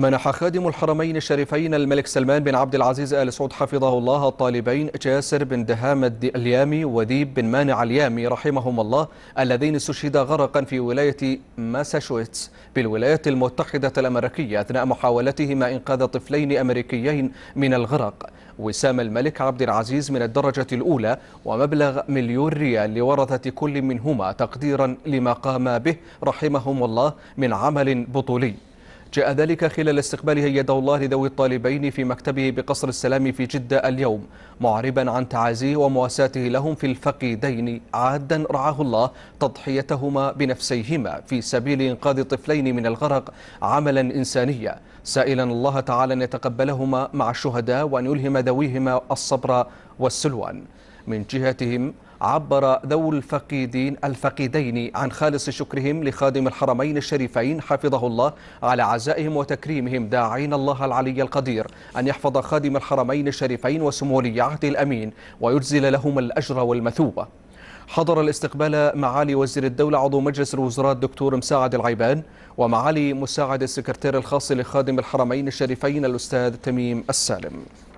منح خادم الحرمين الشريفين الملك سلمان بن عبد العزيز آل سعود حفظه الله الطالبين جاسر بن دهام اليامي وديب بن مانع اليامي رحمهم الله اللذين استشهدا غرقا في ولاية ماساشوستس بالولايات المتحدة الأمريكية أثناء محاولتهما إنقاذ طفلين أمريكيين من الغرق وسام الملك عبد العزيز من الدرجة الأولى ومبلغ مليون ريال لورثة كل منهما تقديرا لما قام به رحمهم الله من عمل بطولي جاء ذلك خلال استقباله يد الله لذوي الطالبين في مكتبه بقصر السلام في جدة اليوم معربا عن تعازيه ومواساته لهم في الفقيدين عادا رعاه الله تضحيتهما بنفسيهما في سبيل إنقاذ طفلين من الغرق عملا إنسانيا سائلا الله تعالى أن يتقبلهما مع الشهداء وأن يلهم ذويهما الصبر والسلوان من جهتهم عبر ذو الفقيدين الفقيدين عن خالص شكرهم لخادم الحرمين الشريفين حفظه الله على عزائهم وتكريمهم داعين الله العلي القدير أن يحفظ خادم الحرمين الشريفين وسمو ولي عهد الأمين ويجزل لهم الأجر والمثوبة حضر الاستقبال معالي وزير الدولة عضو مجلس الوزراء الدكتور مساعد العيبان ومعالي مساعد السكرتير الخاص لخادم الحرمين الشريفين الأستاذ تميم السالم